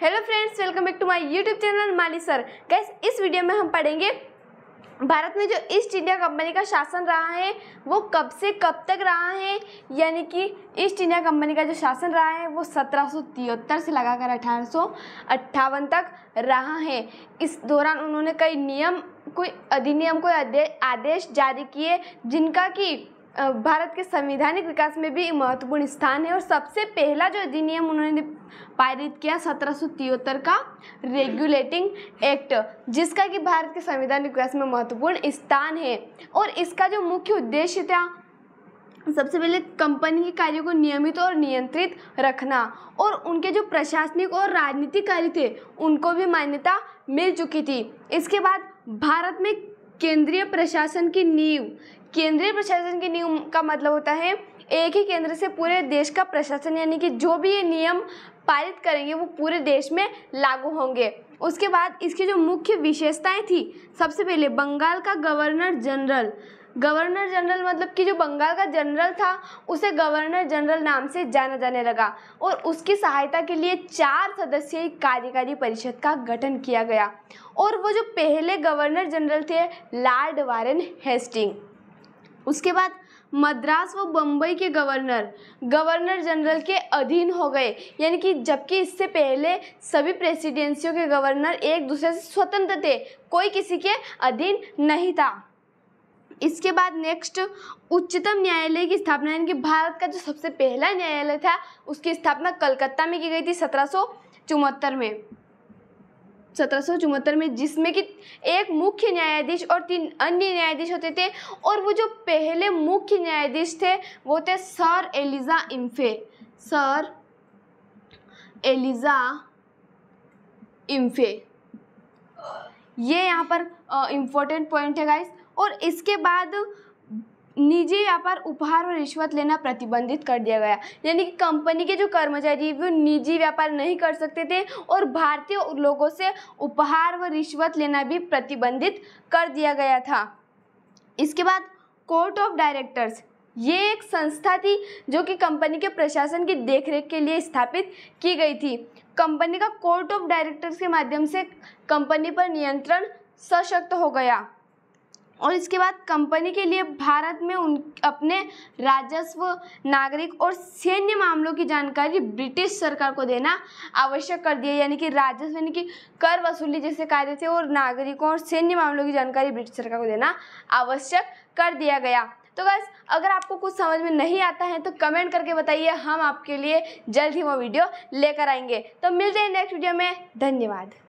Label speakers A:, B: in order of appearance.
A: hello friends welcome back to my YouTube channel Mali sir guys इस video में हम पढ़ेंगे भारत में जो ईस्ट इंडिया कंपनी का शासन रहा है वो कब से कब तक रहा है यानी कि ईस्ट इंडिया कंपनी का जो शासन रहा है वो सत्रह से लगाकर अठारह तक रहा है इस दौरान उन्होंने कई नियम कोई अधिनियम कोई आदेश जारी किए जिनका कि भारत के संवैधानिक विकास में भी महत्वपूर्ण स्थान है और सबसे पहला जो अधिनियम उन्होंने पारित किया सत्रह का रेगुलेटिंग एक्ट जिसका कि भारत के संविधान विकास में महत्वपूर्ण स्थान है और इसका जो मुख्य उद्देश्य था सबसे पहले कंपनी के कार्यों को नियमित और नियंत्रित रखना और उनके जो प्रशासनिक और राजनीतिक कार्य थे उनको भी मान्यता मिल चुकी थी इसके बाद भारत में केंद्रीय प्रशासन की नींव केंद्रीय प्रशासन की नींव का मतलब होता है एक ही केंद्र से पूरे देश का प्रशासन यानी कि जो भी ये नियम पारित करेंगे वो पूरे देश में लागू होंगे उसके बाद इसकी जो मुख्य विशेषताएं थी सबसे पहले बंगाल का गवर्नर जनरल गवर्नर जनरल मतलब कि जो बंगाल का जनरल था उसे गवर्नर जनरल नाम से जाना जाने लगा और उसकी सहायता के लिए चार सदस्यीय कार्यकारी परिषद का गठन किया गया और वो जो पहले गवर्नर जनरल थे लॉर्ड वारेन हेस्टिंग उसके बाद मद्रास व बम्बई के गवर्नर गवर्नर जनरल के अधीन हो गए यानी कि जबकि इससे पहले सभी प्रेसिडेंसियों के गवर्नर एक दूसरे से स्वतंत्र थे कोई किसी के अधीन नहीं था इसके बाद नेक्स्ट उच्चतम न्यायालय की स्थापना यानी कि भारत का जो सबसे पहला न्यायालय था उसकी स्थापना कलकत्ता में की गई थी सत्रह में सत्रह में जिसमें कि एक मुख्य न्यायाधीश और तीन अन्य न्यायाधीश होते थे और वो जो पहले मुख्य न्यायाधीश थे वो थे sir Elijah Impey sir Elijah Impey ये यहाँ पर इम्पोर्टेंट पॉइंट है गाइस और इसके बाद निजी व्यापार उपहार और रिश्वत लेना प्रतिबंधित कर दिया गया यानी कि कंपनी के जो कर्मचारी वो निजी व्यापार नहीं कर सकते थे और भारतीय लोगों से उपहार व रिश्वत लेना भी प्रतिबंधित कर दिया गया था इसके बाद कोर्ट ऑफ डायरेक्टर्स ये एक संस्था थी जो कि कंपनी के प्रशासन की देखरेख के लिए स्थापित की गई थी कंपनी का कोर्ट ऑफ डायरेक्टर्स के माध्यम से कंपनी पर नियंत्रण सशक्त हो गया और इसके बाद कंपनी के लिए भारत में उन अपने राजस्व नागरिक और सैन्य मामलों की जानकारी ब्रिटिश सरकार को देना आवश्यक कर दिया यानी कि राजस्व यानी कि कर वसूली जैसे कार्य थे और नागरिकों और सैन्य मामलों की जानकारी ब्रिटिश सरकार को देना आवश्यक कर दिया गया तो बस अगर आपको कुछ समझ में नहीं आता है तो कमेंट करके बताइए हम आपके लिए जल्द ही वो वीडियो लेकर आएंगे तो मिलते हैं नेक्स्ट वीडियो में धन्यवाद